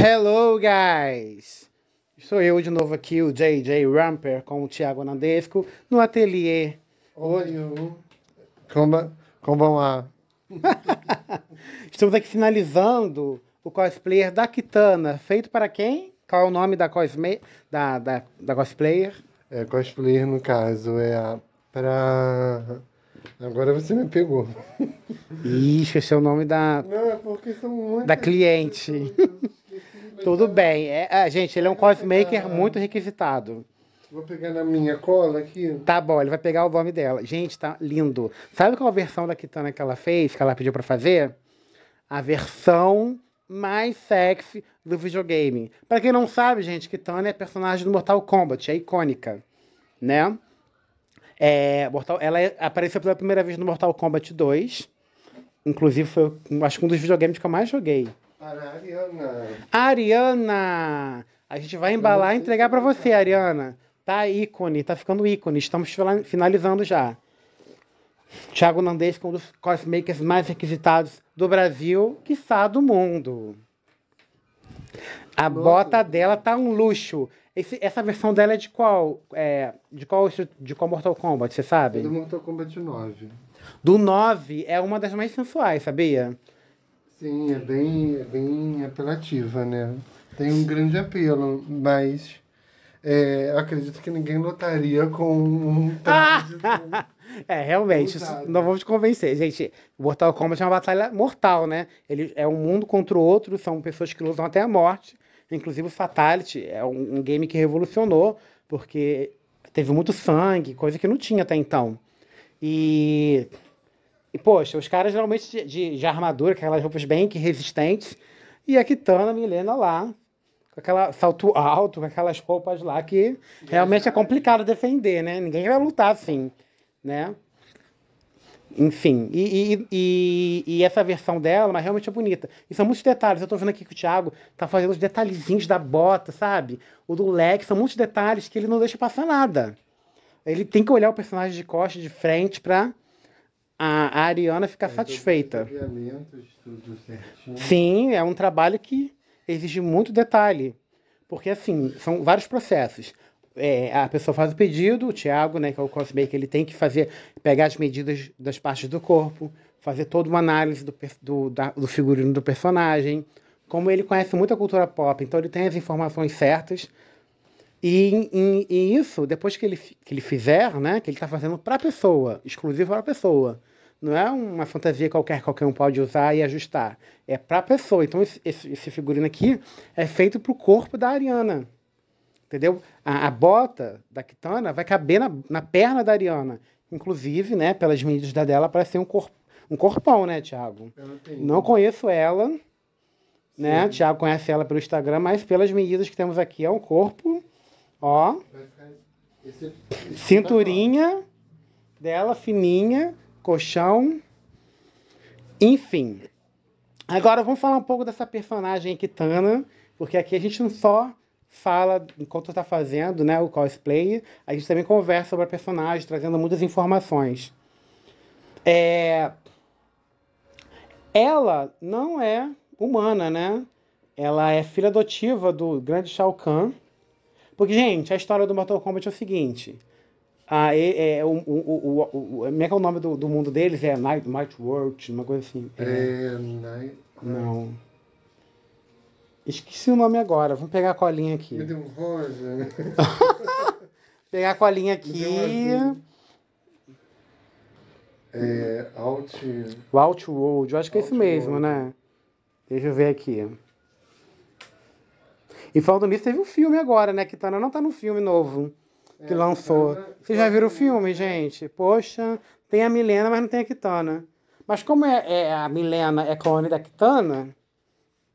Hello, guys! Sou eu de novo aqui, o JJ Ramper, com o Thiago Nandesco no ateliê. Oi, como, como vão Estamos aqui finalizando o cosplayer da Kitana, feito para quem? Qual é o nome da, cosme... da, da, da cosplayer? É, cosplayer, no caso, é a... Pra... Agora você me pegou. Ixi, esse é o nome da... Não, é porque são muitas... Da cliente. Tudo bem. É, é, gente, ele é um cosmaker muito requisitado. Vou pegar na minha cola aqui. Tá bom, ele vai pegar o nome dela. Gente, tá lindo. Sabe qual a versão da Kitana que ela fez, que ela pediu para fazer? A versão mais sexy do videogame. Para quem não sabe, gente, Kitana é personagem do Mortal Kombat, é icônica, né? É, Mortal, ela é, apareceu pela primeira vez no Mortal Kombat 2. Inclusive, foi acho que um dos videogames que eu mais joguei. Ariana. Ariana! A gente vai embalar e entregar para é você, Ariana. Tá ícone, tá ficando ícone. Estamos finalizando já. Thiago Nandez, é um dos cosmakers mais requisitados do Brasil, quiçá do mundo. A Louco. bota dela tá um luxo. Esse, essa versão dela é de qual? É, de qual de qual Mortal Kombat, você sabe? É do Mortal Kombat 9. Do 9 é uma das mais sensuais, sabia? Sim, é bem, é bem apelativa, né? Tem um grande apelo, mas é, acredito que ninguém lotaria com um É, realmente, não vamos te convencer. Gente, Mortal Kombat é uma batalha mortal, né? Ele é um mundo contra o outro, são pessoas que lutam até a morte. Inclusive o Fatality é um, um game que revolucionou, porque teve muito sangue, coisa que não tinha até então. E e, poxa, os caras geralmente de, de, armadura, é aquelas roupas bem que resistentes, e a Kitana, a Milena lá, com aquela salto alto, com aquelas roupas lá que realmente é complicado defender, né? Ninguém vai lutar assim, né? Enfim, e, e, e, e essa versão dela, mas realmente é bonita. E são muitos detalhes. Eu tô vendo aqui que o Thiago tá fazendo os detalhezinhos da bota, sabe? O do leque, são muitos detalhes que ele não deixa passar nada. Ele tem que olhar o personagem de costa, de frente, pra a, Ariana fica é, satisfeita. Sim, é um trabalho que exige muito detalhe. Porque, assim, são vários processos. É, a pessoa faz o pedido, o Tiago, né, que é o cosmaker, ele tem que fazer, pegar as medidas das partes do corpo, fazer toda uma análise do, do, da, do figurino do personagem. Como ele conhece muita cultura pop, então ele tem as informações certas. E, e, e isso, depois que ele, que ele fizer, né, que ele está fazendo para a pessoa, exclusivo para a pessoa. Não é uma fantasia qualquer, qualquer um pode usar e ajustar. É para a pessoa. Então, esse, esse, figurino aqui é feito para o corpo da Ariana. Entendeu? A, a, bota da Kitana vai caber na, na perna da Ariana. Inclusive, né, pelas medidas da dela, parece ser um, corp, um corpão, né, Thiago? Não, não conheço ela. Né? Sim. Né? O Thiago conhece ela pelo Instagram, mas pelas medidas que temos aqui, é um corpo. Ó. Esse, esse cinturinha dela, fininha colchão. Enfim. Agora vamos falar um pouco dessa personagem Kitana, porque aqui a gente não só fala enquanto está fazendo né, o cosplay, a gente também conversa sobre a personagem, trazendo muitas informações. É... Ela não é humana, né? Ela é filha adotiva do grande Shao Kahn. Porque, gente, a história do Mortal Kombat é o seguinte: ah, é, é, é o, o, o, o, como é que é o nome do, do mundo deles? É Night, Night World, uma coisa assim. É, é Night. Não. Esqueci o nome agora. Vamos pegar a colinha aqui. Me deu um pegar a colinha aqui. É, Out... O World. eu acho que é isso mesmo, né? Deixa eu ver aqui. E falando nisso, teve um filme agora, né? Que Kitana tá, não tá no filme novo que lançou. Vocês já viram o filme, gente? Poxa, tem a Milena, mas não tem a Kitana. Mas como é, é a Milena é clone da Kitana,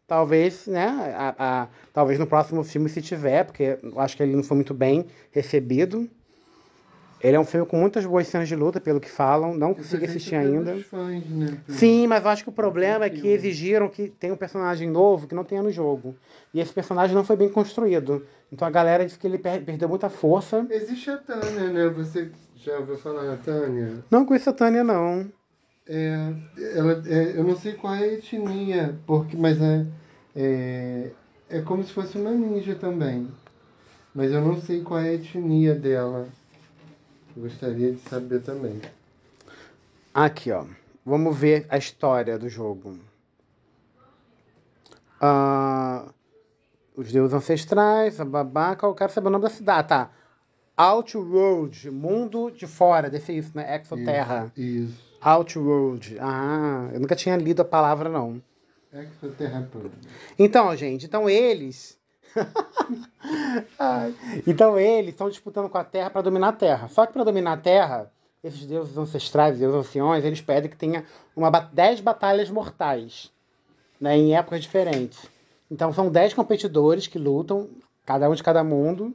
talvez, né? A, a, talvez no próximo filme se tiver, porque eu acho que ele não foi muito bem recebido. Ele é um filme com muitas boas cenas de luta, pelo que falam. Não consegui assistir é ainda. Fãs, né, Sim, mas eu acho que o problema é que exigiram que tenha um personagem novo que não tenha no jogo. E esse personagem não foi bem construído. Então a galera disse que ele perdeu muita força. Existe a Tânia, né? Você já ouviu falar da Tânia? Não conheço a Tânia, não. É, ela, é, eu não sei qual é a etnia, porque, mas é, é, é como se fosse uma ninja também. Mas eu não sei qual é a etnia dela. Gostaria de saber também. Aqui, ó. Vamos ver a história do jogo. Ah, os deuses ancestrais, a babaca. Eu quero saber o nome da cidade, ah, tá? Outworld, mundo de fora, deve ser isso, né? Exoterra. Isso. isso. Outworld. Ah, eu nunca tinha lido a palavra, não. Exoterra. É né? Então, gente, então eles então eles estão disputando com a Terra para dominar a Terra. Só que para dominar a Terra, esses deuses ancestrais, deuses anciões, eles pedem que tenha uma, dez batalhas mortais, né, em épocas diferentes. Então são dez competidores que lutam, cada um de cada mundo.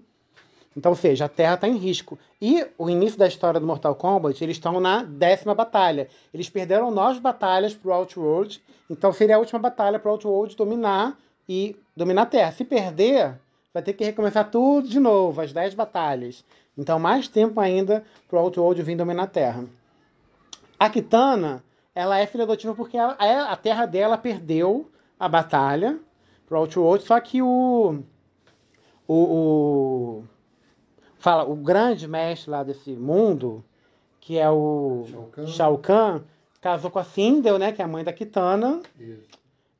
Então, ou seja, a Terra está em risco. E o início da história do Mortal Kombat, eles estão na décima batalha. Eles perderam nove batalhas para o Outworld, então seria a última batalha para o Outworld dominar e dominar a Terra. Se perder, vai ter que recomeçar tudo de novo, as 10 batalhas. Então, mais tempo ainda para o Outworld vir dominar a Terra. A Kitana, ela é filha adotiva porque ela, é, a terra dela perdeu a batalha para o Outworld, só que o, o, o fala, o grande mestre lá desse mundo, que é o Shao Kahn, Shao Kahn casou com a Sindel, né, que é a mãe da Kitana. Isso.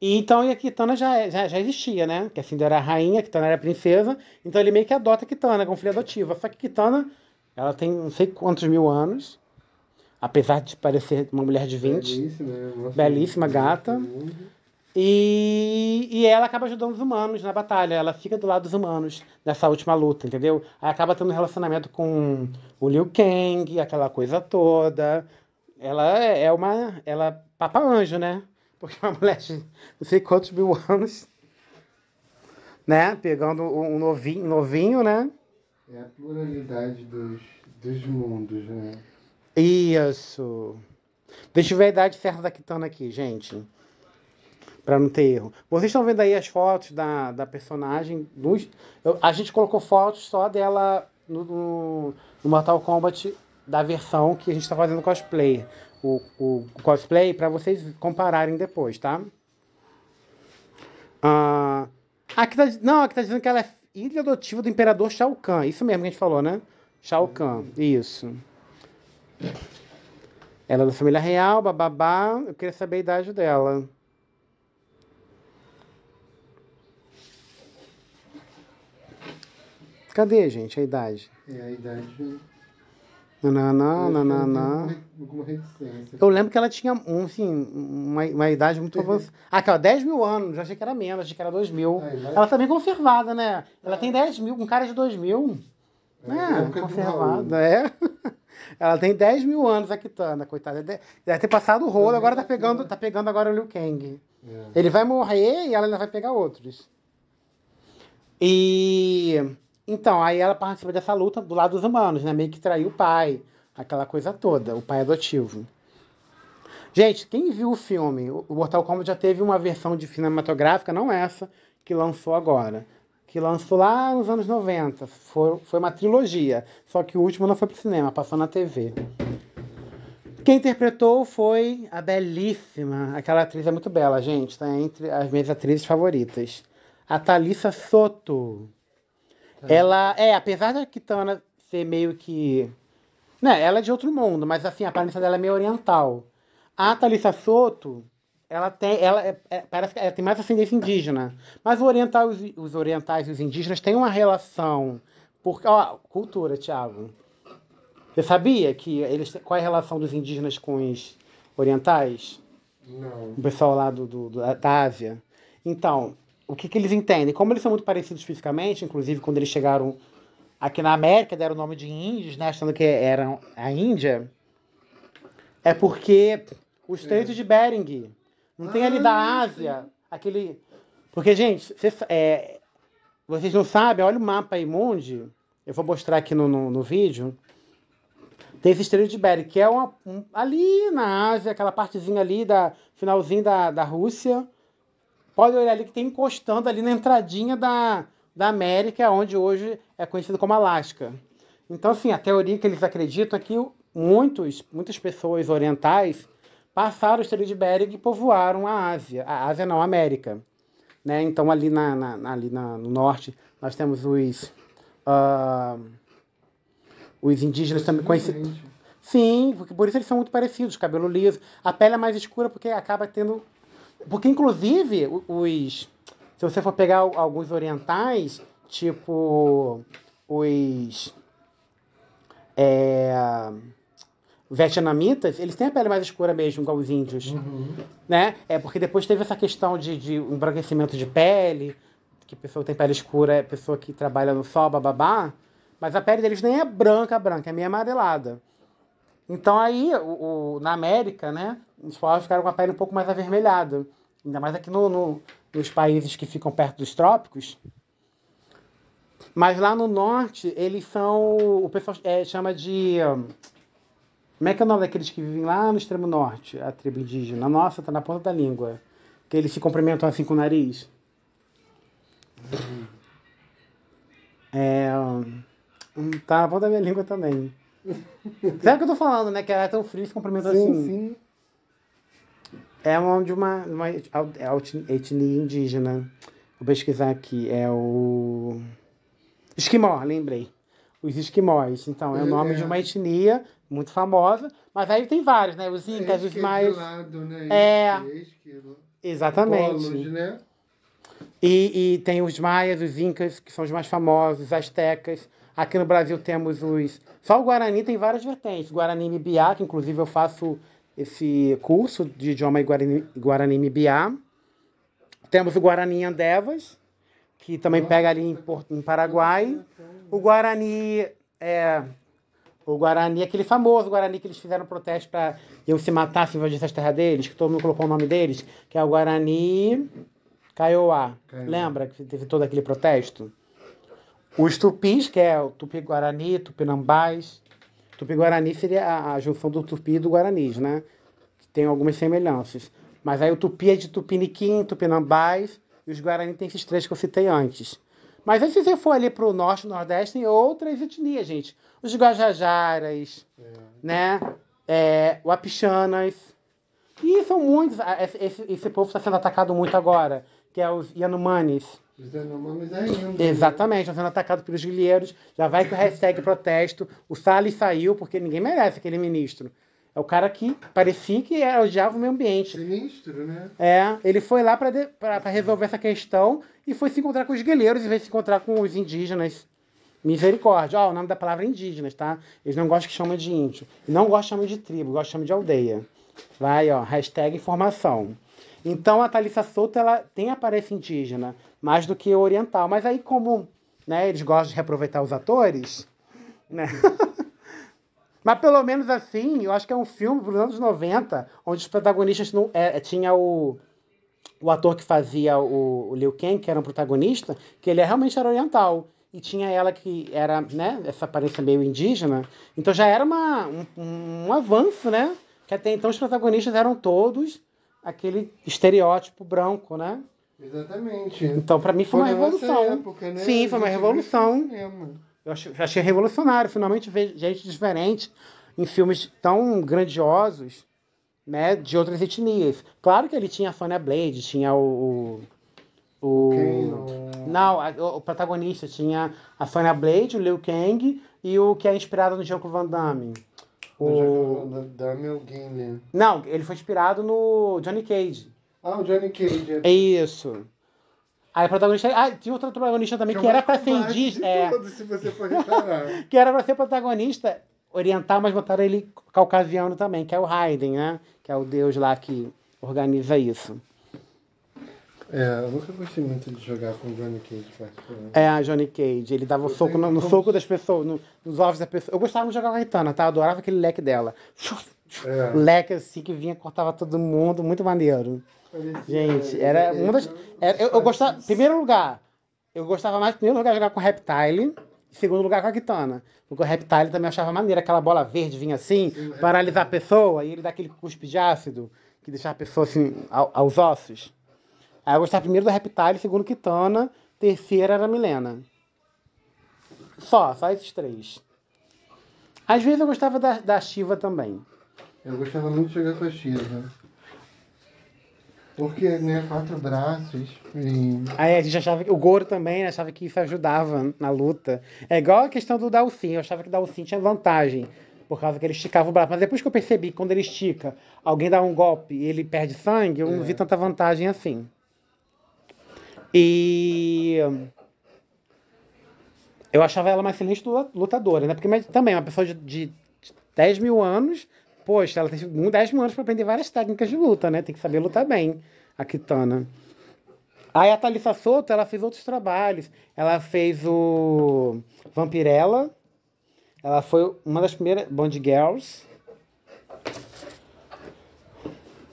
E então e a Kitana já, é, já, já existia, né? Que a Cinderela era rainha, a Kitana era princesa, então ele meio que adota a Kitana como filha adotiva. Só que a Kitana, ela tem não sei quantos mil anos, apesar de parecer uma mulher de 20. Belíssima, né? belíssima gata. E, e ela acaba ajudando os humanos na batalha, ela fica do lado dos humanos nessa última luta, entendeu? Aí acaba tendo um relacionamento com o Liu Kang, aquela coisa toda. Ela é, é uma. Ela é Papa Anjo, né? Porque uma mulher de não sei quantos mil anos, né? Pegando um novinho, novinho né? É a pluralidade dos, dos mundos, né? Isso. Deixa eu ver a idade certa da Kitana aqui, gente. Pra não ter erro. Vocês estão vendo aí as fotos da, da personagem. Dos, eu, a gente colocou fotos só dela no, no, no Mortal Kombat da versão que a gente está fazendo cosplay o, o cosplay para vocês compararem depois, tá? Ah, aqui tá, não, aqui tá dizendo que ela é filha adotiva do imperador Shao Kahn. Isso mesmo que a gente falou, né? Shao Kahn, isso. Ela é da família real, bababá. Eu queria saber a idade dela. Cadê, gente, a idade? É a idade na na Eu lembro que ela tinha um, assim, uma, uma idade muito avançada. Ah, aquela, 10 mil anos, já achei que era menos, achei que era 2 mil. É, Ela tá bem conservada, né? Ela é. tem 10 mil, com um cara de 2 mil. É, né? é conservada, é. Ela tem 10 mil anos a Kitana, coitada. Deve ter passado o rolo, agora tá pegando, né? tá pegando agora o Liu Kang. É. Ele vai morrer e ela ainda vai pegar outros. E então, aí ela participa dessa luta do lado dos humanos, né? Meio que traiu o pai, aquela coisa toda, o pai adotivo. Gente, quem viu o filme, o Mortal Kombat já teve uma versão de cinematográfica, não essa que lançou agora, que lançou lá nos anos 90. Foi, foi uma trilogia, só que o último não foi pro cinema, passou na TV. Quem interpretou foi a belíssima, aquela atriz é muito bela, gente, tá entre as minhas atrizes favoritas, a Thalissa Soto. É. Ela, é, apesar da Kitana ser meio que. Né, ela é de outro mundo, mas assim, a aparência dela é meio oriental. A Thalissa Soto, ela tem. Ela é, é, parece que ela tem mais ascendência indígena. Mas o oriental, os, os orientais e os indígenas têm uma relação. Por, ó, cultura, Thiago Você sabia que eles qual é a relação dos indígenas com os orientais? Não. O pessoal lá do, do da Ásia. Então, o que, que eles entendem. Como eles são muito parecidos fisicamente, inclusive quando eles chegaram aqui na América, deram o nome de índios, né, achando que eram a Índia, é porque o Estreito de Bering não tem ali da ah, Ásia, aquele... Porque, gente, é, vocês não sabem, olha o mapa aí, Mundi, eu vou mostrar aqui no, no, no vídeo, tem esse Estreito de Bering, que é uma, um, ali na Ásia, aquela partezinha ali, da finalzinho da, da Rússia, Pode olhar ali que tem encostando ali na entradinha da, da América, onde hoje é conhecido como Alasca. Então, assim, a teoria que eles acreditam é que muitos, muitas pessoas orientais passaram o Estreito de Bering e povoaram a Ásia. A Ásia não, a América. Né? Então, ali, na, na ali na, no norte, nós temos os, uh, os indígenas também conhecidos. Sim, por isso eles são muito parecidos, cabelo liso. A pele é mais escura porque acaba tendo porque, inclusive, os. Se você for pegar alguns orientais, tipo os. É, vietnamitas, eles têm a pele mais escura mesmo, igual os índios. Uhum. Né? É porque depois teve essa questão de, de embranquecimento de pele, que pessoa que tem pele escura é pessoa que trabalha no sol, bababá. Mas a pele deles nem é branca, branca, é meio amarelada. Então aí, o, o, na América, né, os povos ficaram com a pele um pouco mais avermelhada. Ainda mais aqui no, no, nos países que ficam perto dos trópicos. Mas lá no norte, eles são. O pessoal é, chama de. Hum, como é que é o nome daqueles que vivem lá no extremo norte? A tribo indígena. Nossa, tá na ponta da língua. Que eles se cumprimentam assim com o nariz. Uhum. É. Hum, tá na ponta da minha língua também. Sabe o que eu tô falando, né? Que ela é tão fria e cumprimenta sim, assim. Sim. É nome de uma, uma etnia indígena. Vou pesquisar aqui. É o. Esquimó, lembrei. Os esquimós. Então, é o nome é. de uma etnia muito famosa. Mas aí tem vários, né? Os incas, os mais. Né? É. Exatamente. Polos, né? E, e tem os maias, os incas, que são os mais famosos, os astecas. Aqui no Brasil temos os. Só o Guarani tem várias vertentes. Guarani Mibiá, que inclusive eu faço esse curso de idioma Guarani, Guarani Mibiá. Temos o Guarani Andevas, que também pega ali em, em Paraguai. O Guarani. É, o Guarani, é aquele famoso Guarani que eles fizeram protesto para eu se matar se invadir essas terras deles, que todo mundo colocou o nome deles, que é o Guarani Kaiowá. Lembra que teve todo aquele protesto? Os tupis, que é o tupi-guarani, tupinambás. Tupi-guarani seria a, a, junção do tupi e do guaranis, né? Tem algumas semelhanças. Mas aí o tupi é de tupiniquim, tupinambás, e os guarani tem esses três que eu citei antes. Mas aí se você for ali para o norte, nordeste, tem outras etnias, gente. Os guajajaras, é. né? É, o apichanas. E são muitos. Esse, esse, povo está sendo atacado muito agora, que é os Yanumanis Exatamente, estão tá sendo atacados pelos guilheiros. Já vai com o hashtag protesto. O Salles saiu porque ninguém merece aquele ministro. É o cara que parecia que odiava o meio ambiente. ministro né? É, ele foi lá para resolver essa questão e foi se encontrar com os guerreiros e veio se encontrar com os indígenas. Misericórdia. Ó, oh, o nome da palavra é indígenas, tá? Eles não gostam que chamem de índio. Não gostam que de tribo, gostam que de aldeia. Vai, ó, hashtag informação. Então a Thalissa Souto, ela tem aparência indígena mais do que oriental. Mas aí, como né, eles gostam de reaproveitar os atores, né? Mas pelo menos assim, eu acho que é um filme dos anos 90, onde os protagonistas não. É, é, tinha o, o ator que fazia o, o Liu Kang, que era um protagonista, que ele realmente era oriental. E tinha ela que era, né, essa aparência meio indígena. Então já era uma, um, um avanço, né? Que até então os protagonistas eram todos aquele estereótipo branco, né? Exatamente. Então, para mim foi, foi uma revolução. Época, né? Sim, foi uma revolução. Eu achei, achei revolucionário, finalmente ver gente diferente em filmes tão grandiosos, né, de outras etnias. Claro que ele tinha a Fania Blade, tinha o, o Kang, não, a, o, protagonista tinha a Fania Blade, o Liu Kang e o que é inspirado no Django Van Damme. O... Django Van Damme é o né? Não, ele foi inspirado no Johnny Cage. Ah, o Johnny Cage. É isso. Aí a protagonista. Ah, tinha outra protagonista também que, que era pra ser indígena. É... Todos, se você for que era pra ser protagonista oriental, mas botaram ele caucasiano também, que é o Raiden, né? Que é o deus lá que organiza isso. É, eu nunca gostei muito de jogar com o Johnny Cage, particularmente. É, Johnny Cage. Ele dava o soco no, no como... soco das pessoas, no, nos ovos da pessoa. Eu gostava de jogar com a Ritana, tá? Eu adorava aquele leque dela. É. Leque assim que vinha, cortava todo mundo, muito maneiro. Gente, era uma das. Era, eu, eu gostava. Primeiro lugar, eu gostava mais, primeiro lugar, jogar com Reptile. Em segundo lugar, com a Kitana. Porque o Reptile também achava maneiro. Aquela bola verde vinha assim, Sim, paralisar a pessoa, e ele dá aquele cuspe de ácido, que deixava a pessoa assim, ao, aos ossos. Aí eu gostava primeiro do Reptile, segundo Kitana, terceira era a Milena. Só, só esses três. Às vezes eu gostava da, da Shiva também. Eu gostava muito de jogar com a Shiva. Porque, né, quatro braços. E... Aí a gente achava que. O Goro também né, achava que isso ajudava na luta. É igual a questão do Dalsin. Eu achava que o Dalsin tinha vantagem. Por causa que ele esticava o braço. Mas depois que eu percebi que quando ele estica, alguém dá um golpe e ele perde sangue, eu é. não vi é. tanta vantagem assim. E. Eu achava ela mais silente lutadora, né? Porque também, uma pessoa de, de 10 mil anos poxa, ela tem 10 mil anos para aprender várias técnicas de luta, né? Tem que saber lutar bem, a Kitana. Aí a Thalissa Souto, ela fez outros trabalhos. Ela fez o Vampirella. Ela foi uma das primeiras Bond Girls.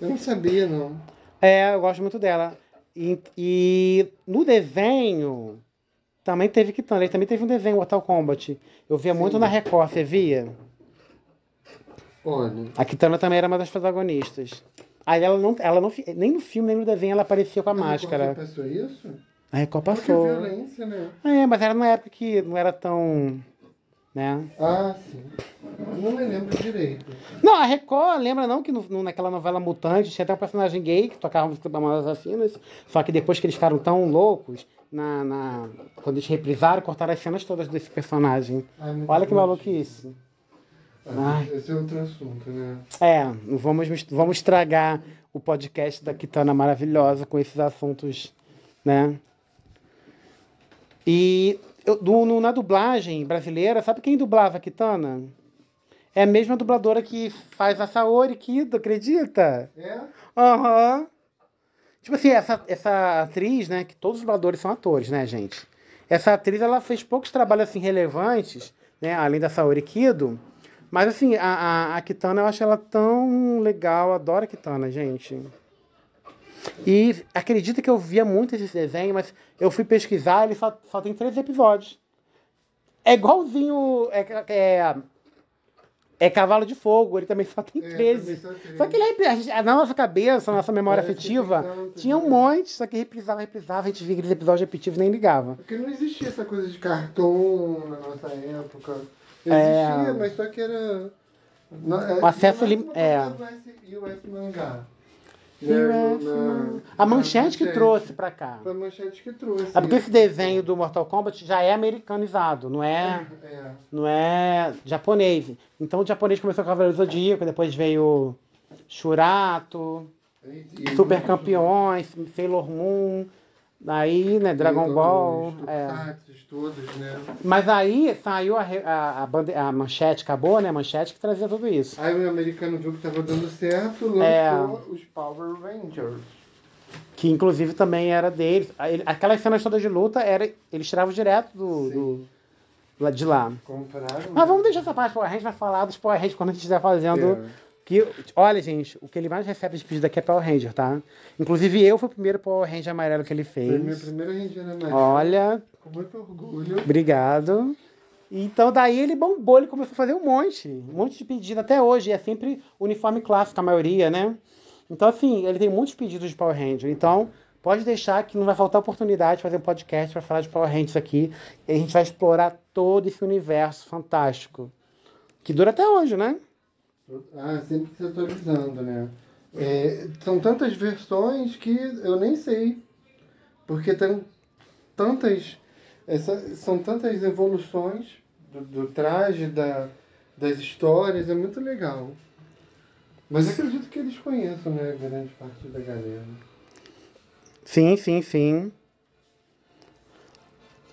Eu não sabia, não. É, eu gosto muito dela. E, e no desenho também teve Kitana. Ele também teve um desenho, Mortal Kombat. Eu via Sim. muito na Record, você via? Olha. A Kitana também era uma das protagonistas. Aí ela não, ela não, nem no filme, nem no desenho, ela aparecia com a, é a máscara. Record passou isso? A Record passou. É violência, né? É, mas era na época que não era tão né? Ah, sim. Não me lembro direito. Não, a Record, lembra não que no, no, naquela novela Mutante tinha até um personagem gay que tocava música para Mamonas Assassinas, só que depois que eles ficaram tão loucos, na, na, quando eles reprisaram, cortaram as cenas todas desse personagem. Ai, Olha que maluco isso. Esse é outro assunto, né? É, vamos, vamos estragar o podcast da Kitana Maravilhosa com esses assuntos, né? E eu, do, no, na dublagem brasileira, sabe quem dublava a Kitana? É a mesma dubladora que faz a Saori Kido, acredita? É? Aham. Uhum. Tipo assim, essa, essa atriz, né? Que todos os dubladores são atores, né, gente? Essa atriz, ela fez poucos trabalhos, assim, relevantes, né? Além da Saori Kido. Mas assim, a, a, a Kitana eu acho ela tão legal, adoro a Kitana, gente. E acredita que eu via muito esse desenho, mas eu fui pesquisar, ele só, só tem três episódios. É igualzinho. É, é, é Cavalo de Fogo, ele também só tem 13. É, só, só, que ele, é a, na nossa cabeça, na nossa memória Parece afetiva, tanto, tinha um né? monte, só que reprisava, reprisava, a gente via aqueles episódios repetitivos e nem ligava. É porque não existia essa coisa de cartão na nossa época. É, Existia, é... mas só que era. o acesso limitado. É. US, o mangá. Né, na, a manchete, manchete que trouxe pra cá. Foi a manchete que trouxe. É porque esse desenho do Mortal Kombat já é americanizado, não é, é, é. não é japonês. Então o japonês começou com o Cavaleiro do Zodíaco, depois veio Shurato, Super Campeões, Sailor Moon. Aí, né, Dragon Ball. É. Todos, né? Mas aí saiu a, a, a, a, manchete, acabou, né? A manchete que trazia tudo isso. Aí o americano viu que tava dando certo, lançou é. os Power Rangers. Que inclusive também era deles. Ah, aquelas cenas todas de luta, era, eles tiravam direto do, do de lá. Compraram. Mas né? vamos deixar essa parte a gente vai falar dos Power Rangers quando a gente estiver fazendo é. Que, olha, gente, o que ele mais recebe de pedido aqui é Power Ranger, tá? Inclusive, eu fui o primeiro Power Ranger amarelo que ele fez. Foi meu primeiro Ranger amarelo. Olha. Com muito orgulho. Obrigado. Então, daí ele bombou, ele começou a fazer um monte, um monte de pedido até hoje. é sempre uniforme clássico, a maioria, né? Então, assim, ele tem muitos pedidos de Power Ranger. Então, pode deixar que não vai faltar oportunidade de fazer um podcast para falar de Power Rangers aqui. E a gente vai explorar todo esse universo fantástico. Que dura até hoje, né? Ah, sempre se atualizando, né? É, são tantas versões que eu nem sei. Porque tem tantas. Essa, são tantas evoluções do, do traje, da, das histórias, é muito legal. Mas acredito que eles conheçam, né? Grande parte da galera. Sim, sim, sim.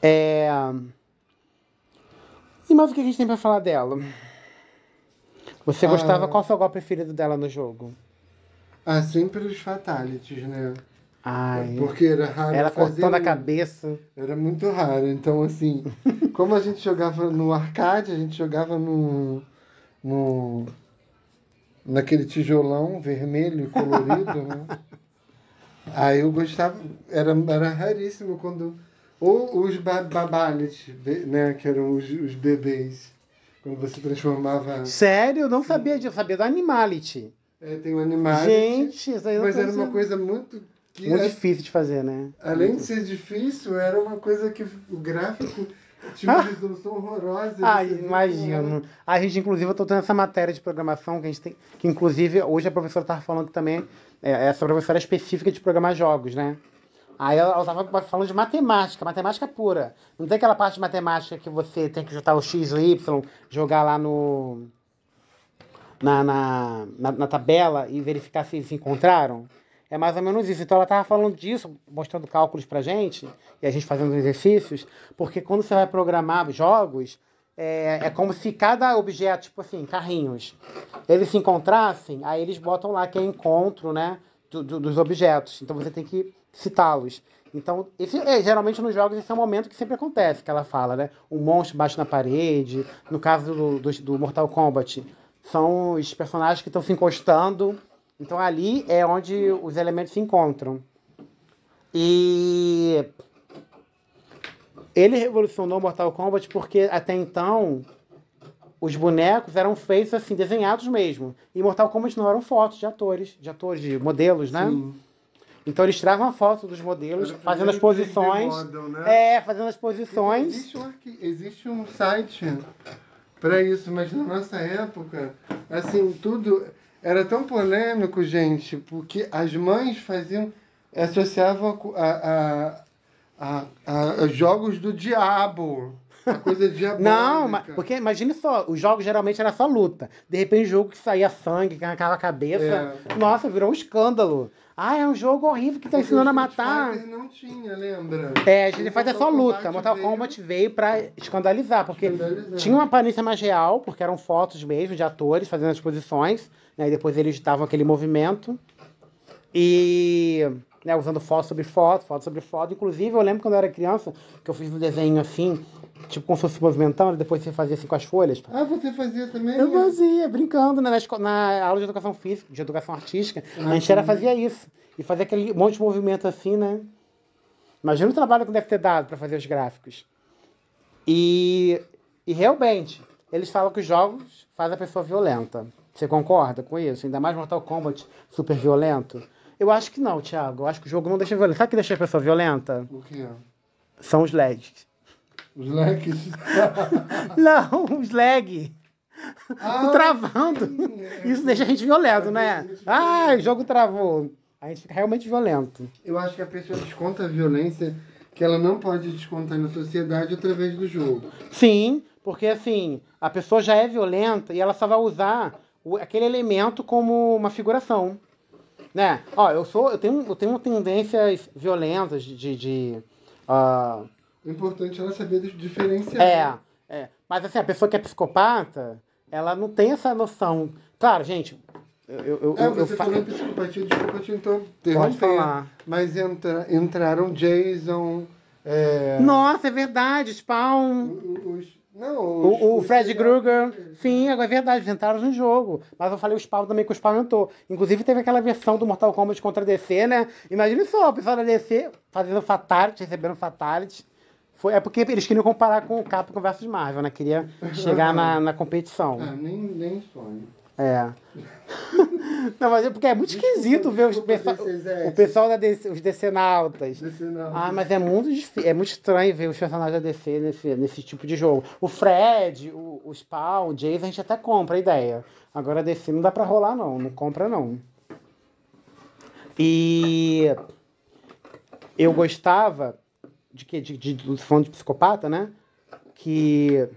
É. E mais o que a gente tem pra falar dela? Você gostava? Ah. Qual foi o golpe preferido dela no jogo? Ah, sempre os fatalities, né? Ai. Porque era raro. Ela fazer cortando a cabeça. Era muito raro. Então, assim, como a gente jogava no arcade, a gente jogava no. no naquele tijolão vermelho colorido, né? Aí eu gostava, era, era raríssimo quando. Ou os babalites, né? Que eram os, os bebês. Quando você transformava. Sério? Eu não sabia disso. Eu sabia do Animality. É, tem o Animality. Gente, isso aí Mas era uma coisa muito. Que muito difícil de fazer, né? Além muito. de ser difícil, era uma coisa que o gráfico. Tinha ah! uma resolução horrorosa. Ah, imagino. A gente, inclusive, eu estou tendo essa matéria de programação que a gente tem. Que, inclusive, hoje a professora estava falando que também. É, essa professora é específica de programar jogos, né? Aí ela estava falando de matemática, matemática pura. Não tem aquela parte de matemática que você tem que juntar o X e o Y, jogar lá no. Na, na, na, na tabela e verificar se se encontraram. É mais ou menos isso. Então ela estava falando disso, mostrando cálculos para gente, e a gente fazendo exercícios, porque quando você vai programar jogos, é, é como se cada objeto, tipo assim, carrinhos, eles se encontrassem, aí eles botam lá que é encontro, né? Do, do, dos objetos. Então você tem que citá-los. Então, esse, é, geralmente nos jogos esse é o momento que sempre acontece, que ela fala, né? Um monstro bate na parede. No caso do, do, do Mortal Kombat, são os personagens que estão se encostando. Então ali é onde os elementos se encontram. E ele revolucionou Mortal Kombat porque até então os bonecos eram feitos assim, desenhados mesmo. E Mortal Kombat não eram fotos de atores, de atores, de modelos, né? Sim. Então eles travam a foto dos modelos, fazendo as posições. né? É, fazendo as posições. Existe um, existe um site para isso, mas na nossa época, assim, tudo era tão polêmico, gente, porque as mães faziam, associavam a, a, a, a jogos do diabo. A coisa diabólica. Não, porque imagine só, os jogos geralmente era só luta. De repente, jogo que saía sangue, que arrancava a cabeça. É. Nossa, virou um escândalo. Ah, é um jogo horrível que tá Porque ensinando a matar. Fighter não tinha, lembra? É, a gente faz é só luta. Mortal Kombat veio pra escandalizar, porque tinha uma aparência mais real, porque eram fotos mesmo de atores fazendo as posições, né? E depois eles davam aquele movimento. E né, usando foto sobre foto, foto sobre foto. Inclusive, eu lembro quando eu era criança que eu fiz um desenho assim, tipo como se fosse movimentando, depois você fazia assim com as folhas. Ah, você fazia também? Eu fazia, brincando, né, na, escola, na aula de educação física, de educação artística. Ah, a gente era fazia isso. E fazia aquele monte de movimento assim, né? Imagina o trabalho que deve ter dado para fazer os gráficos. E, e realmente, eles falam que os jogos fazem a pessoa violenta. Você concorda com isso? Ainda mais Mortal Kombat super violento. Eu acho que não, Thiago. Eu acho que o jogo não deixa violenta. Sabe o que deixa a pessoa violenta? O que é? São os LEDs. Os LEDs? não, os lag. Ah, o travando. É. Isso deixa a gente violento, é. né? Ah, o jogo travou. A gente fica realmente violento. Eu acho que a pessoa desconta a violência que ela não pode descontar na sociedade através do jogo. Sim, porque assim, a pessoa já é violenta e ela só vai usar aquele elemento como uma figuração né? Ó, eu sou, eu tenho, eu tenho tendências violentas de, de, de uh... O importante é ela saber diferenciar. É, é. Mas assim, a pessoa que é psicopata, ela não tem essa noção. Claro, gente. Eu, eu, é, eu, você eu falou em psicopatia, desculpa então Pode falar. Mas entra, entraram Jason. É... Nossa, é verdade, Spawn. O, o o, o Fred Krueger, sim, uhum. agora é verdade, inventaram no jogo. Mas eu falei o Spawn também que o Spawn entrou. Inclusive teve aquela versão do Mortal Kombat contra a DC, né? Imagine só, o pessoal da DC fazendo Fatality, recebendo Fatality. Foi, é porque eles queriam comparar com o Capcom versus Marvel, né? Queria uhum. chegar na, uhum. na competição. Ah, nem, nem sonho. É. Não, mas é porque é muito esquisito ver os pessoal, é. o pessoal da DC, os decenautas. Ah, mas é muito é muito estranho ver os personagens da DC nesse, nesse tipo de jogo. O Fred, o, o Spawn, o Jason, a gente até compra a ideia. Agora a DC não dá pra rolar, não. Não compra, não. E eu gostava de que de, de, do de psicopata, né? Que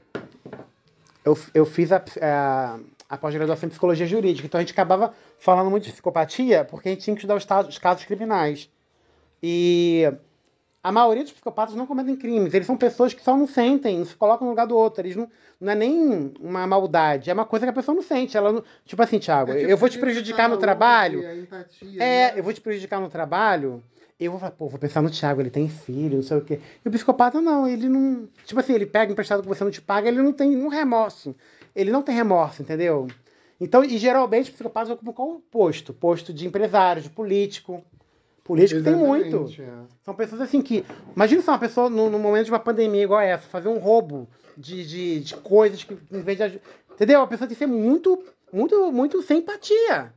eu, eu fiz a, a a pós-graduação em psicologia jurídica. Então a gente acabava falando muito de psicopatia porque a gente tinha que estudar os, casos criminais. E a maioria dos psicopatas não cometem crimes, eles são pessoas que só não sentem, não se colocam no lugar do outro. Eles não, não é nem uma maldade, é uma coisa que a pessoa não sente. Ela não, tipo assim, Thiago, é tipo eu vou te prejudicar no né, trabalho. Empatia, é, né? eu vou te prejudicar no trabalho. Eu vou falar, pô, vou pensar no Thiago, ele tem filho, não sei o quê. E o psicopata não, ele não. Tipo assim, ele pega emprestado que você não te paga, ele não tem nenhum remorso ele não tem remorso, entendeu? Então, e geralmente o psicopata ocupa qual um posto? Posto de empresário, de político. Político Exatamente, tem muito. É. São pessoas assim que. Imagina só uma pessoa, no, no, momento de uma pandemia igual essa, fazer um roubo de, de, de coisas que, em vez de. Entendeu? A pessoa tem que ser muito, muito, muito sem empatia.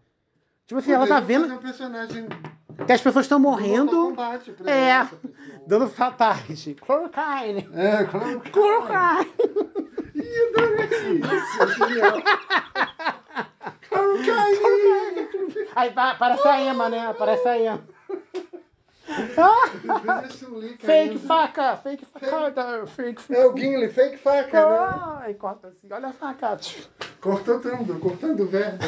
Tipo assim, ela tá vendo. Um personagem... Que as pessoas estão morrendo. Combate, é. dando fatais. Chloroquine. É, chloroquine. Chloroquine. Isso, genial. Aí parece a Emma, né? Parece a Emma. fake né? faca, fake fake faca. É o Gimli, fake faca. Ah, né? E corta assim, olha a faca. Cortou tudo, cortando o verbo.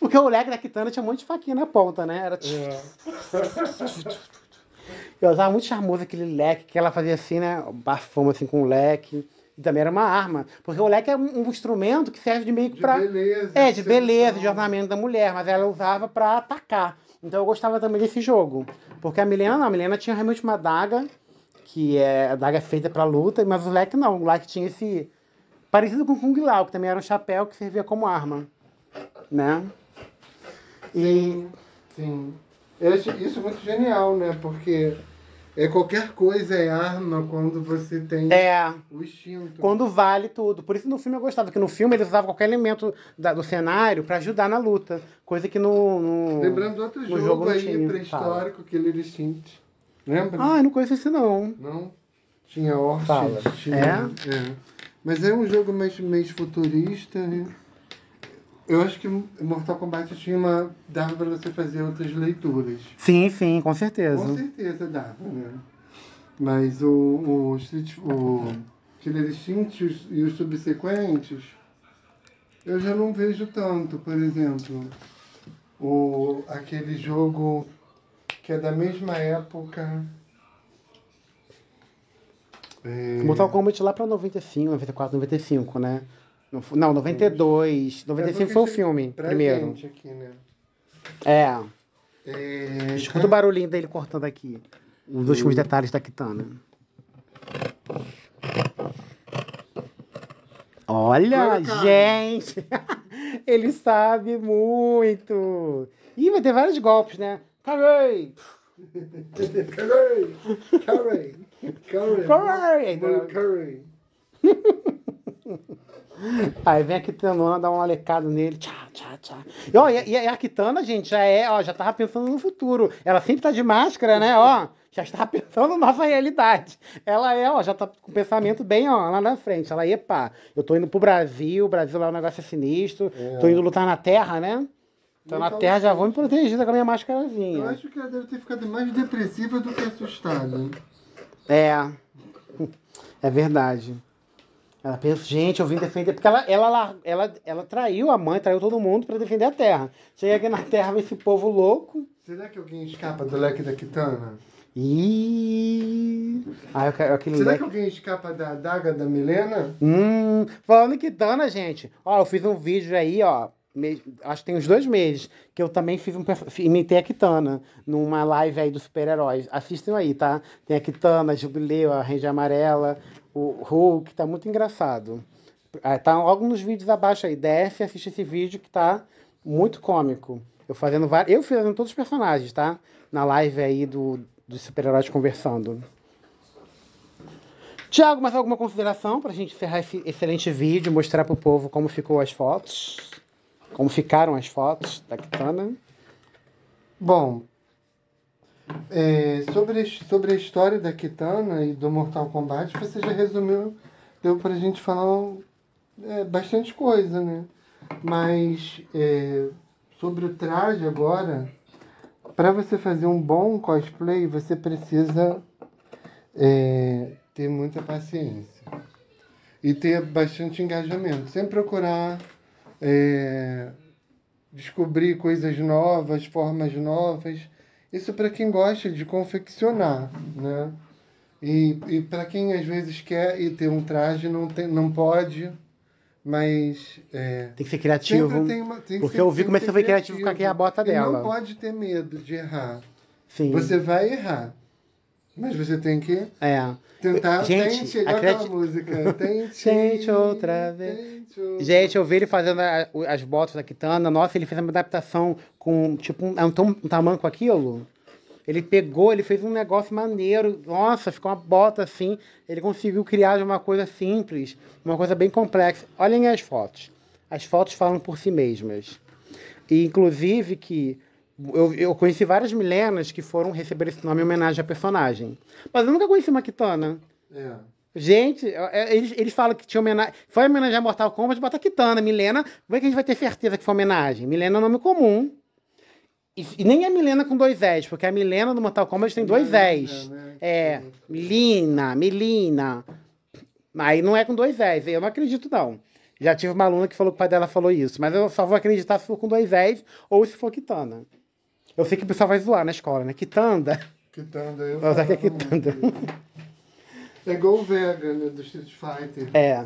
Porque o leque da Kitana tinha um monte de faquinha na ponta, né? Era. É. Eu usava muito charmoso aquele leque que ela fazia assim, né? Bafama assim com o leque. E também era uma arma. Porque o leque é um instrumento que serve de meio que para. É, de beleza, de ornamento da mulher, mas ela usava para atacar. Então eu gostava também desse jogo. Porque a Milena, não, a Milena tinha realmente uma daga, que é, a daga é feita para luta, mas o leque não. O leque tinha esse. parecido com o Kung Lao, que também era um chapéu que servia como arma. Né? E... Sim, sim. Eu acho isso é muito genial, né? Porque é qualquer coisa é arma quando você tem é, o instinto. Quando vale tudo. Por isso no filme eu gostava, que no filme eles usavam qualquer elemento da, do cenário para ajudar na luta. Coisa que no. no Lembrando outro no jogo, jogo aí tá. pré-histórico, Killer Instinct. Lembra? Ah, eu não conheço esse não. Não? Tinha Orchid. Tinha... É? é? Mas é um jogo mais, mais futurista. Né? Eu acho que Mortal Kombat tinha uma. dava para você fazer outras leituras. Sim, sim, com certeza. Com certeza dava, né? Mas o, o, Street, o Killer Instinct e os subsequentes, eu já não vejo tanto, por exemplo. O, aquele jogo que é da mesma época. É... Mortal Kombat lá pra 95, 94, 95, né? Não, não 92. 95 foi o filme, primeiro. Aqui, né? É. é... Escuta o barulhinho dele cortando aqui. Os últimos detalhes da Kitana. Olha, gente! Ele sabe muito! Ih, vai ter vários golpes, né? Caguei! Caguei! Caguei! Caguei! Caguei! Aí vem a Kitana dá um alecado nele, tchá, tchá, tchá. E, ó, e, e a Kitana, gente, já é, ó, já tava pensando no futuro. Ela sempre tá de máscara, né, ó. Já está pensando na nossa realidade. Ela é, ó, já tá com o pensamento bem, ó, lá na frente. Ela, epa, eu tô indo pro Brasil, o Brasil lá é um negócio sinistro, é. tô indo lutar na terra, né? Então na Terra já vou me proteger com a minha máscarazinha. Eu acho que ela deve ter ficado mais depressiva do que assustada. É. É verdade. Ela pensa, gente, eu vim defender. Porque ela, ela, ela, ela traiu a mãe, traiu todo mundo para defender a terra. Chega aqui na terra, vem esse povo louco. Será que alguém escapa do leque da Kitana? Ih! Ah, aquele Será leque... que alguém escapa da adaga da Milena? Hum, falando em Kitana, gente. Ó, eu fiz um vídeo aí, ó. Acho que tem uns dois meses que eu também fiz um, imitei a Kitana numa live aí dos super-heróis. Assistam aí, tá? Tem a Kitana, a Jubileu, a Ranger Amarela, o Hulk tá muito engraçado. Ah, tá logo nos vídeos abaixo aí. Desce e assiste esse vídeo que tá muito cômico. Eu fazendo vários. Eu fazendo todos os personagens, tá? Na live aí do, dos super-heróis conversando. Tiago, mais alguma consideração para a gente encerrar esse excelente vídeo, mostrar para o povo como ficou as fotos, como ficaram as fotos da Kitana? Bom, é, sobre, sobre a história da Kitana e do Mortal Kombat, você já resumiu, deu pra gente falar é, bastante coisa, né? Mas é, sobre o traje agora, para você fazer um bom cosplay, você precisa é, ter muita paciência e ter bastante engajamento. Sempre procurar é, descobrir coisas novas, formas novas isso para quem gosta de confeccionar, né? E, e para quem às vezes quer e ter um traje não tem, não pode, mas é, tem que ser criativo. Tem uma, tem porque ser, eu vi como é que você foi criativo com a bota dela. Não pode ter medo de errar. Sim. Você vai errar. Mas você tem que é. tentar gente, tem, chegar música. Tente, tente outra vez. Tente outra... Gente, eu vi ele fazendo a, as botas da Kitana. Nossa, ele fez uma adaptação com tipo um, é um, um tamanho com aquilo. Ele pegou, ele fez um negócio maneiro. Nossa, ficou uma bota assim. Ele conseguiu criar de uma coisa simples, uma coisa bem complexa. Olhem as fotos. As fotos falam por si mesmas. E, inclusive, que eu, eu conheci várias milenas que foram receber esse nome em homenagem à personagem. Mas eu nunca conheci uma Kitana. É. Gente, é, é, eles, eles falam que tinha homenagem. Foi homenagem a Mortal Kombat, bota Kitana, Milena. Como é que a gente vai ter certeza que foi homenagem? Milena é um nome comum. E, e nem a é Milena com dois S, porque a Milena do Mortal Kombat tem dois S. É, né? Milina, Milina. Aí não é com dois S, eu não acredito, não. Já tive uma aluna que falou que o pai dela falou isso, mas eu só vou acreditar se for com dois S ou se for Kitana. Eu sei que o pessoal vai zoar na escola, né? Quitanda. Quitanda, eu. Nossa, que é quitanda. É igual o Vega, né, do Street Fighter. É.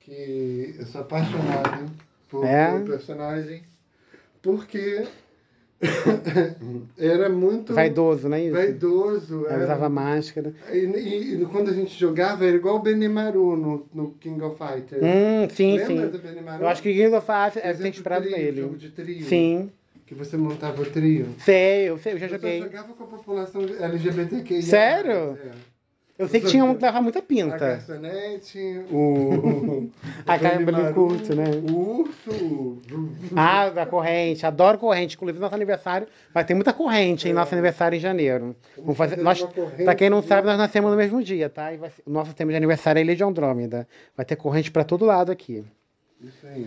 Que eu sou apaixonado por é. o personagem, porque era muito. Vaidoso, né? Isso? Vaidoso. É, era... Usava máscara. E, e, e, quando a gente jogava, era igual o Benimaru no, no King of Fighters. Hum, sim, Lembra sim. Eu acho que King of Fighters é, tem inspirado nele. Jogo de trio. Sim que você montava o trio. Sei, eu sei, eu já joguei. Você jogava com a população LGBTQIA. Né? Sério? É. Eu sei que tinha um que dava muita pinta. A garçonete, o. a cabelo curto, né? O urso. Ah, da corrente. Adoro corrente. Inclusive, nosso aniversário. Vai ter muita corrente é. em nosso aniversário em janeiro. Vamos fazer. Nós, pra quem não né? sabe, nós nascemos no mesmo dia, tá? E vai, o nosso tema de aniversário é Ilha de Andrômeda. Vai ter corrente pra todo lado aqui. Isso aí.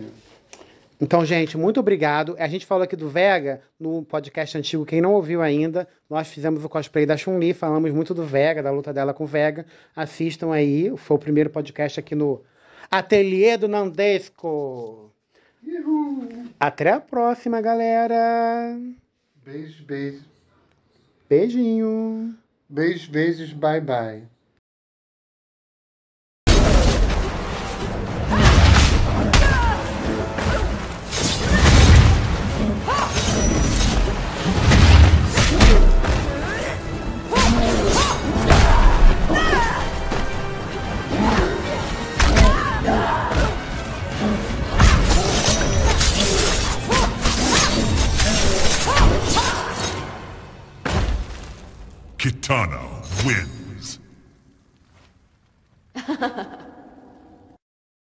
Então, gente, muito obrigado. A gente falou aqui do Vega no podcast antigo. Quem não ouviu ainda, nós fizemos o cosplay da Chun-Li, falamos muito do Vega, da luta dela com o Vega. Assistam aí, foi o primeiro podcast aqui no Ateliê do Nandesco. Uhul. Até a próxima, galera. Beijo, beijo. Beijinho. Beijo, beijos, bye bye. Eternal wins.